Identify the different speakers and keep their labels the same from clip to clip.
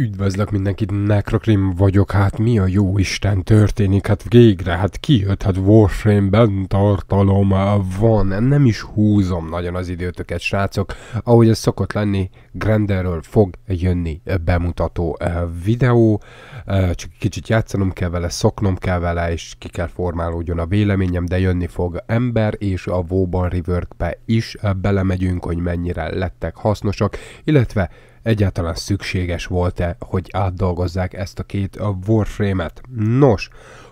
Speaker 1: Üdvözlök mindenkit, Necrokrim vagyok, hát mi a jó Isten történik, hát végre, hát kijött, hát Warframe-ben tartalom van, nem is húzom nagyon az időtöket, srácok, ahogy ez szokott lenni, Granderről fog jönni bemutató eh, videó, eh, csak kicsit játszanom kell vele, szoknom kell vele, és ki kell formálódjon a véleményem, de jönni fog ember, és a Vóban Reworkbe is eh, belemegyünk, hogy mennyire lettek hasznosak, illetve egyáltalán szükséges volt-e, hogy átdolgozzák ezt a két a Warframe-et. Nos,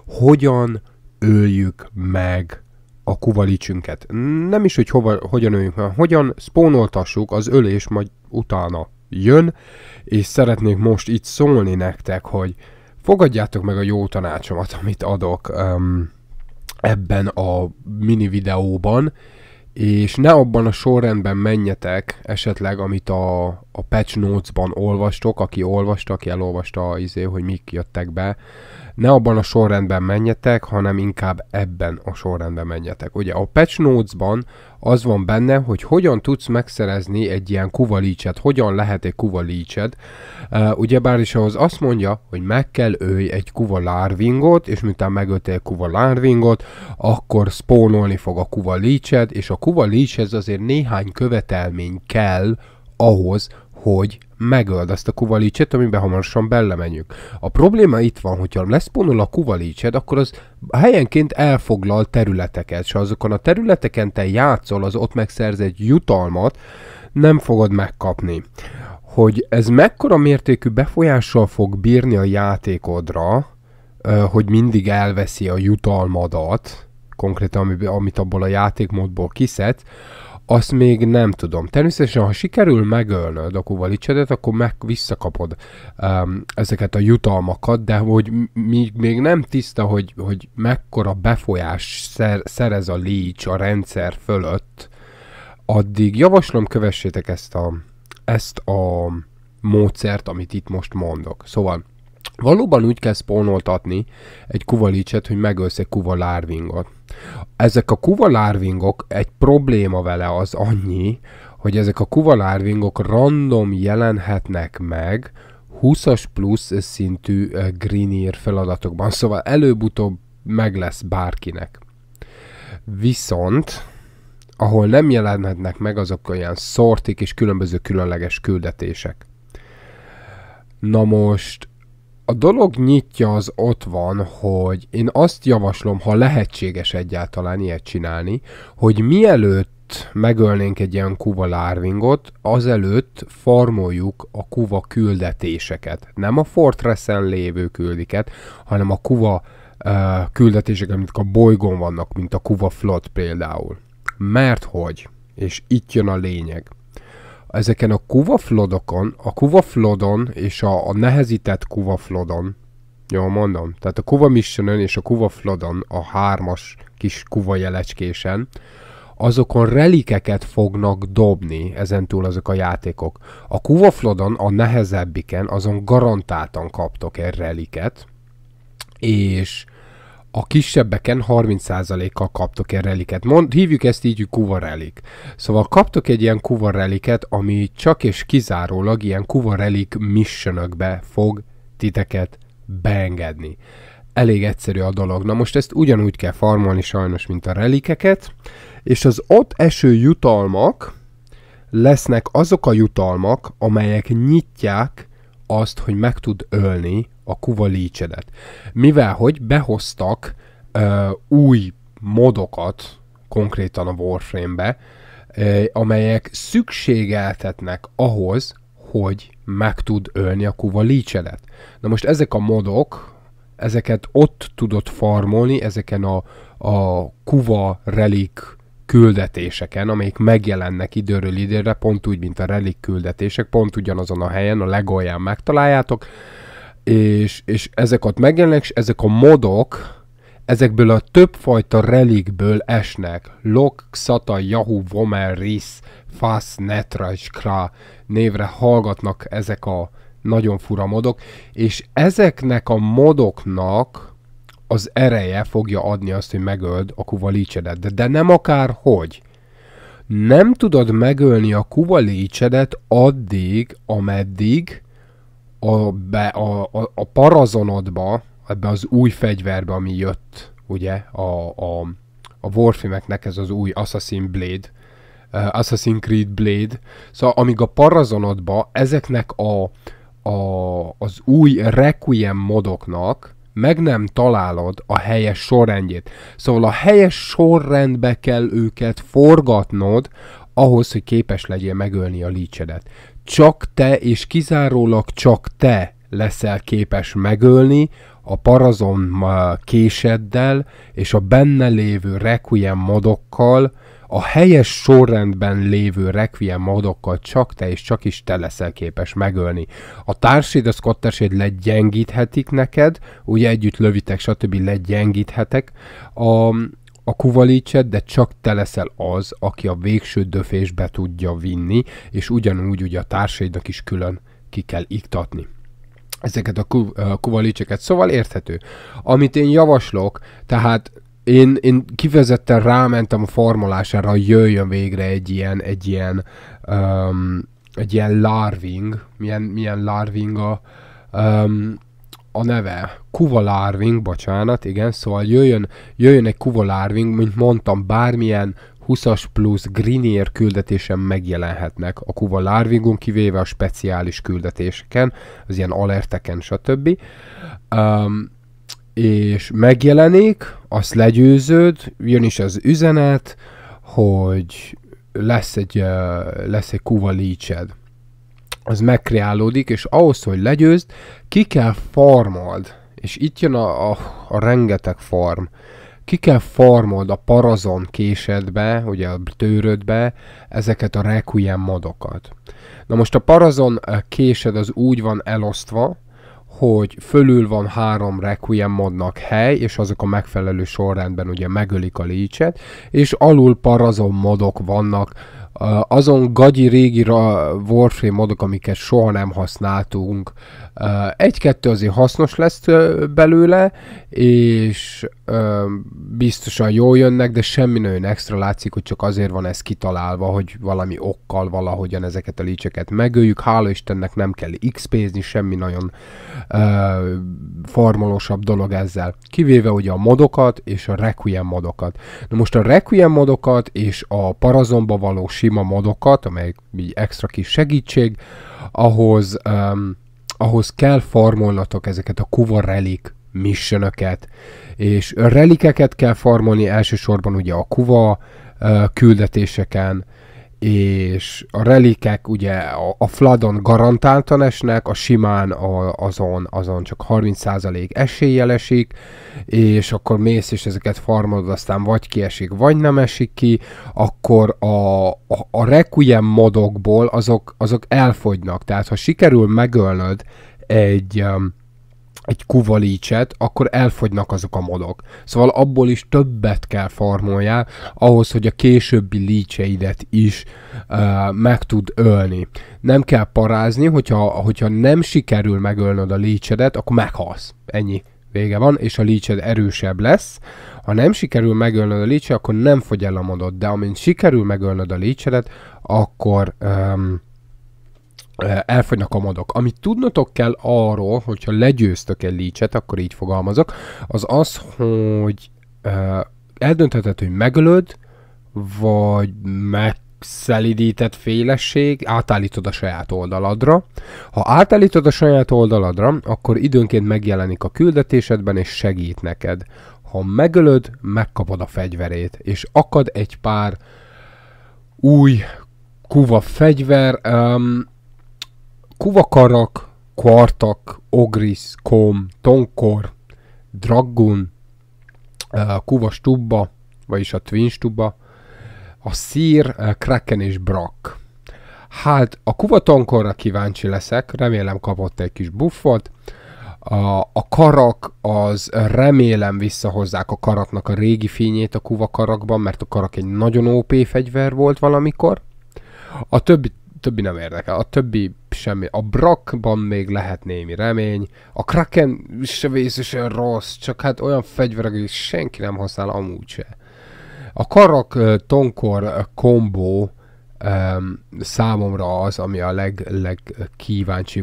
Speaker 1: hogyan öljük meg a kuvalicsünket? Nem is, hogy hova, hogyan öljük meg, hogyan spónoltassuk az ölés majd utána jön, és szeretnék most itt szólni nektek, hogy fogadjátok meg a jó tanácsomat, amit adok um, ebben a mini videóban, és ne abban a sorrendben menjetek esetleg, amit a, a patch notes-ban olvastok, aki olvasta, aki elolvasta izé, hogy mik jöttek be, ne abban a sorrendben menjetek, hanem inkább ebben a sorrendben menjetek. Ugye a patch notes-ban az van benne, hogy hogyan tudsz megszerezni egy ilyen kuvalícset, hogyan lehet egy kuvalícsed. Uh, ugyebár is ahhoz azt mondja, hogy meg kell ölj egy kuvalárvingot, és miután megölte egy kuvalárvingot, akkor spónolni fog a kuvalícsed, és a kuvalícshez azért néhány követelmény kell ahhoz, hogy megöld azt a kuvalicset, amiben hamarosan belemenjünk. A probléma itt van, hogyha leszponul a kuvalicset, akkor az helyenként elfoglal területeket, és azokon a területeken te játszol az ott megszerzett jutalmat, nem fogod megkapni. Hogy ez mekkora mértékű befolyással fog bírni a játékodra, hogy mindig elveszi a jutalmadat, konkrétan amit abból a játékmódból kiszed, azt még nem tudom. Természetesen, ha sikerül megölnöd a Kuvalicsedet, akkor meg visszakapod um, ezeket a jutalmakat, de hogy még, még nem tiszta, hogy, hogy mekkora befolyás szer, szerez a lícs a rendszer fölött, addig javaslom, kövessétek ezt a, ezt a módszert, amit itt most mondok. Szóval Valóban úgy kell spónoltatni egy kuvalicset, hogy megölsz egy kuvalárvingot. Ezek a kuvalárvingok, egy probléma vele az annyi, hogy ezek a kuvalárvingok random jelenhetnek meg 20-as plusz szintű Greenear feladatokban, szóval előbb-utóbb meg lesz bárkinek. Viszont, ahol nem jelenhetnek meg, azok olyan szortik és különböző különleges küldetések. Na most a dolog nyitja az ott van, hogy én azt javaslom, ha lehetséges egyáltalán ilyet csinálni, hogy mielőtt megölnénk egy ilyen kuva lárvingot, azelőtt farmoljuk a kuva küldetéseket. Nem a Fortressen lévő küldiket, hanem a kuva uh, küldetéseket, amik a bolygón vannak, mint a kuva flott például. Mert hogy, és itt jön a lényeg, ezeken a kuvaflodokon, a kuvaflodon és a, a nehezített kuvaflodon, jó, mondom, tehát a kuva missionön és a kuvaflodon, a hármas kis kuva jelecskésen, azokon relikeket fognak dobni ezentúl azok a játékok. A kuvaflodon, a nehezebbiken, azon garantáltan kaptok egy reliket, és a kisebbeken 30%-kal kaptok egy reliket. Mond, hívjuk ezt így kuvarelik. Szóval kaptok egy ilyen kuvareliket, ami csak és kizárólag ilyen kuvarelik missionökbe fog titeket beengedni. Elég egyszerű a dolog. Na most ezt ugyanúgy kell farmolni sajnos, mint a relikeket, és az ott eső jutalmak lesznek azok a jutalmak, amelyek nyitják azt, hogy meg tud ölni a kuva lícsedet. Mivel, hogy behoztak ö, új modokat konkrétan a Warframe-be, ö, amelyek szükségeltetnek ahhoz, hogy meg tud ölni a kuva lícsedet. Na most ezek a modok, ezeket ott tudod farmolni, ezeken a, a kuva relik küldetéseken, amelyik megjelennek időről időre, pont úgy, mint a relik küldetések, pont ugyanazon a helyen, a legolján megtaláljátok, és, és ezek ott megjelennek, és ezek a modok, ezekből a többfajta relikből esnek. Lok, Xata, Yahoo, Vomer, Riss, Fasz, Netra és Kra névre hallgatnak ezek a nagyon fura modok, és ezeknek a modoknak az ereje fogja adni azt, hogy megöld a kuvalícsedet. De, de nem akár hogy Nem tudod megölni a kuvalícsedet addig, ameddig a, be, a, a, a parazonodba, ebbe az új fegyverbe, ami jött, ugye, a, a, a Warfimeknek ez az új Assassin Blade, uh, eh, Assassin Creed Blade, szóval amíg a parazonodba ezeknek a, a, az új Requiem modoknak meg nem találod a helyes sorrendjét. Szóval a helyes sorrendbe kell őket forgatnod, ahhoz, hogy képes legyél megölni a lícsedet. Csak te, és kizárólag csak te leszel képes megölni a parazon késeddel és a benne lévő requiem modokkal a helyes sorrendben lévő requiem modokkal csak te és csak is te leszel képes megölni. A társid, a scottesét legyengíthetik neked, ugye együtt lövitek, stb. legyengíthetek. A, a kuvalicset, de csak te leszel az, aki a végső döfésbe tudja vinni, és ugyanúgy ugye a társaidnak is külön ki kell iktatni ezeket a kuvalicseket. Szóval érthető. Amit én javaslok, tehát én, én kifejezetten rámentem a formulására, hogy jöjjön végre egy ilyen, egy ilyen, um, egy ilyen larving, milyen, milyen larving a, um, a neve, Kuva Larving, bocsánat, igen, szóval jöjjön, jöjjön egy Kuva Larving, mint mondtam, bármilyen 20-as plusz Grinier küldetésen megjelenhetnek a Kuva Larvingon, kivéve a speciális küldetéseken, az ilyen alerteken, stb. Um, és megjelenik, azt legyőződ, jön is az üzenet, hogy lesz egy, lesz egy kuva lícsed. Az megkreálódik, és ahhoz, hogy legyőzd, ki kell farmold. És itt jön a, a, a rengeteg farm. Ki kell farmold a parazon késedbe, ugye a tőrödbe, ezeket a requiem modokat. Na most a parazon késed az úgy van elosztva, hogy fölül van három requiem modnak hely, és azok a megfelelő sorrendben ugye megölik a lícset, és alul parazom modok vannak, azon gagyi régi Warframe modok, amiket soha nem használtunk, egy-kettő azért hasznos lesz belőle, és biztosan jól jönnek, de semmi nagyon extra látszik, hogy csak azért van ez kitalálva, hogy valami okkal valahogyan ezeket a lícseket megöljük. Hála Istennek nem kell XP-zni, semmi nagyon formolósabb dolog ezzel. Kivéve ugye a modokat és a Requiem modokat. Na most a Requiem modokat és a Parazomba való sima modokat, amelyek egy extra kis segítség, ahhoz, um, ahhoz kell farmolnatok ezeket a kuva relik missionöket, és relikeket kell farmolni elsősorban ugye a kuva uh, küldetéseken, és a relikek ugye a, a fladon garantáltan esnek, a simán a, azon, azon csak 30% eséllyel esik, és akkor mész és ezeket farmod, aztán vagy kiesik, vagy nem esik ki, akkor a, a, a requiem modokból azok, azok elfogynak. Tehát ha sikerül megölnöd egy um, egy kuvalícset, akkor elfogynak azok a modok. Szóval abból is többet kell farmoljál, ahhoz, hogy a későbbi lícseidet is uh, meg tud ölni. Nem kell parázni, hogyha, hogyha nem sikerül megölnöd a lícsedet, akkor meghalsz. Ennyi vége van, és a lícsed erősebb lesz. Ha nem sikerül megölnöd a lícsedet, akkor nem fogy el a modot, de amint sikerül megölnöd a lícsedet, akkor... Um, Eh, elfogynak a modok. Amit tudnotok kell arról, hogyha legyőztök egy lícset, akkor így fogalmazok, az az, hogy eh, eldöntheted, hogy megölöd, vagy meg szelidített félesség, átállítod a saját oldaladra. Ha átállítod a saját oldaladra, akkor időnként megjelenik a küldetésedben és segít neked. Ha megölöd, megkapod a fegyverét, és akad egy pár új kuva fegyver. Um, Kuvakarak, Kvartak, Ogris, Kom, Tonkor, Dragun, Kuva Stubba, vagyis a Twin Stubba, a Szír, Kraken és Brak. Hát a kuvatonkorra kíváncsi leszek, remélem kapott egy kis buffot. A, a karak, az remélem visszahozzák a karaknak a régi fényét a kuva karakban, mert a karak egy nagyon OP fegyver volt valamikor. A többi, többi nem érdekel, a többi semmi. A brakban még lehet némi remény. A Kraken se vészesen rossz, csak hát olyan fegyverek, hogy senki nem használ amúgy se. A karak tonkor kombó um, számomra az, ami a leg, leg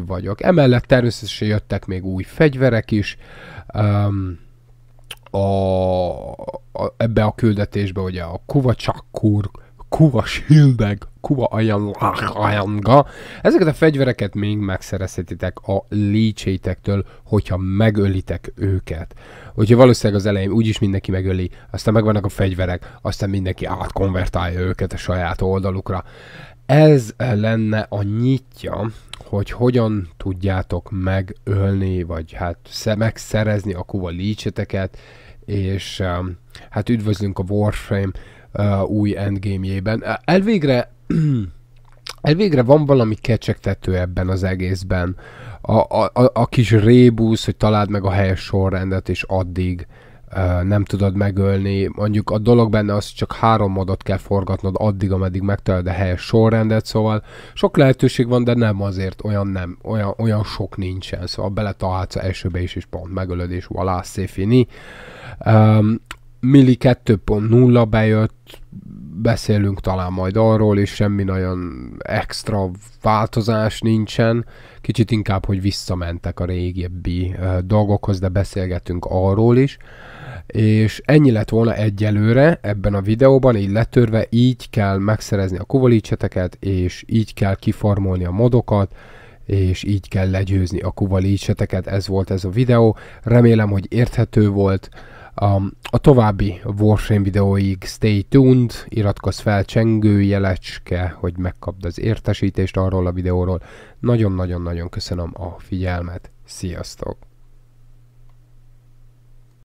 Speaker 1: vagyok. Emellett természetesen jöttek még új fegyverek is. Um, a, a, ebbe a küldetésbe ugye a Kuvacsakur, Kuva shieldek, Kuva Ajanga. Ezeket a fegyvereket még megszerezhetitek a lícsétektől, hogyha megölitek őket. Úgyhogy valószínűleg az elején úgyis mindenki megöli, aztán megvannak a fegyverek, aztán mindenki átkonvertálja őket a saját oldalukra. Ez lenne a nyitja, hogy hogyan tudjátok megölni, vagy hát megszerezni a kuva lícseteket, és um, hát üdvözlünk a Warframe uh, új endgame-jében. Elvégre elvégre van valami kecsegtető ebben az egészben. A, a, a, a kis rébusz, hogy találd meg a helyes sorrendet, és addig uh, nem tudod megölni. Mondjuk a dolog benne az, hogy csak három modot kell forgatnod addig, ameddig megtaláld a helyes sorrendet, szóval sok lehetőség van, de nem azért, olyan nem, olyan, olyan sok nincsen. Szóval beletalálsz a esőbe is, és pont megölöd, és voilà, széfini. Um, Milli 2.0 bejött, beszélünk talán majd arról, és semmi nagyon extra változás nincsen. Kicsit inkább, hogy visszamentek a régebbi dolgokhoz, de beszélgetünk arról is. És ennyi lett volna egyelőre ebben a videóban, így letörve, így kell megszerezni a kuvalícseteket, és így kell kifarmolni a modokat, és így kell legyőzni a kuvalícseteket. Ez volt ez a videó. Remélem, hogy érthető volt. A, a további Warframe videóig stay tuned, iratkozz fel csengő jelecske, hogy megkapd az értesítést arról a videóról. Nagyon-nagyon-nagyon köszönöm a figyelmet, sziasztok!